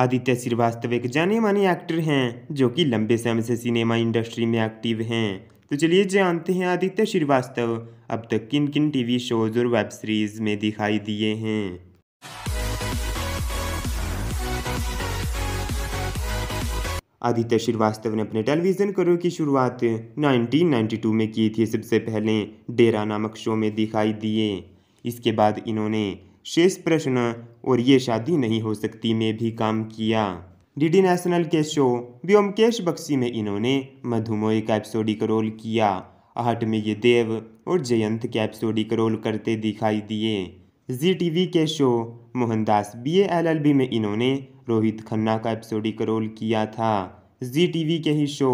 आदित्य श्रीवास्तव एक जाने माने एक्टर हैं जो कि लंबे समय से सिनेमा इंडस्ट्री में एक्टिव हैं तो चलिए जानते हैं आदित्य श्रीवास्तव अब तक किन किन टीवी शोज और वेब सीरीज में दिखाई दिए हैं आदित्य श्रीवास्तव ने अपने टेलीविज़न करियर की शुरुआत 1992 में की थी सबसे पहले डेरा नामक शो में दिखाई दिए इसके बाद इन्होंने शेष प्रश्न और ये शादी नहीं हो सकती में भी काम किया डीडी नेशनल के शो व्योमकेश बक्सी में इन्होंने मधुमोह का एपिसोडी का रोल किया आहट में ये देव और जयंत के एपिसोडी का रोल करते दिखाई दिए जी टीवी के show Mohandas B L L B में इन्होंने रोहित खन्ना का एपिसोडी का रोल किया था जी टीवी के ही शो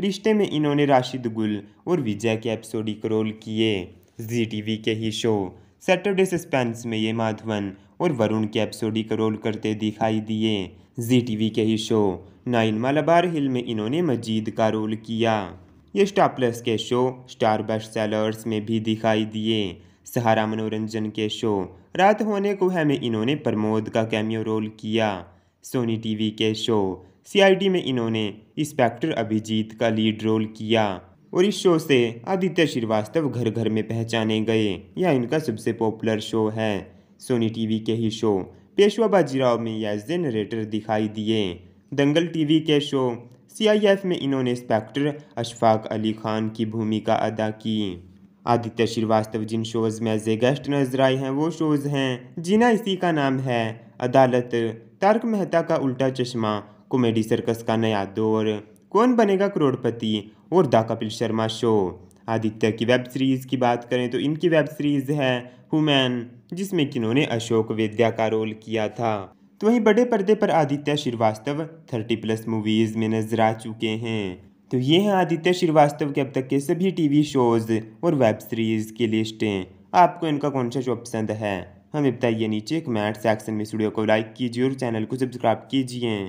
रिश्ते में इन्होंने राशिद गुल और विजय के एपिसोडी का रोल किए जी टीवी के ही शो सैटरडे सस्पेंस में ये माधवन और वरुण के एपिसोडी का रोल करते दिखाई दिए जी टीवी के ही शो नाइन मालाबार हिल में इन्होंने मजीद का रोल किया ये स्टार प्लस के शो स्टार बेस्ट सेलर्स में भी दिखाई दिए सहारा मनोरंजन के शो रात होने को है में इन्होंने प्रमोद का कैमियो रोल किया सोनी टीवी के शो सीआईडी में इन्होंने इंस्पेक्टर अभिजीत का लीड रोल किया और इस शो से आदित्य श्रीवास्तव घर घर में पहचाने गए यह इनका सबसे पॉपुलर शो है सोनी टीवी के ही शो पेशवा बाजीराव में एज ए नरेटर दिखाई दिए दंगल टीवी के शो सीआईएफ में इन्होंने इंस्पेक्टर अशफाक अली खान की भूमिका अदा की आदित्य श्रीवास्तव जिन शोज़ में एज ए गेस्ट नजर आए हैं वो शोज़ हैं जीना इसी का नाम है अदालत तारक मेहता का उल्टा चश्मा कॉमेडी सर्कस का नया दौर कौन बनेगा करोड़पति और द कपिल शर्मा शो आदित्य की वेब सीरीज़ की बात करें तो इनकी वेब सीरीज़ है हुमैन जिसमें कि इन्होंने अशोक वेद्या का रोल किया था तो वहीं बड़े पर्दे पर Aditya Srivastava thirty plus movies में नजर आ चुके हैं तो ये हैं आदित्य श्रीवास्तव के अब तक के सभी टीवी शोज़ और वेब सीरीज़ की लिस्टें आपको इनका कौन सा शो पसंद है हमें बताइए नीचे कमेंट सेक्शन में स्टूडियो को लाइक कीजिए और चैनल को सब्सक्राइब कीजिए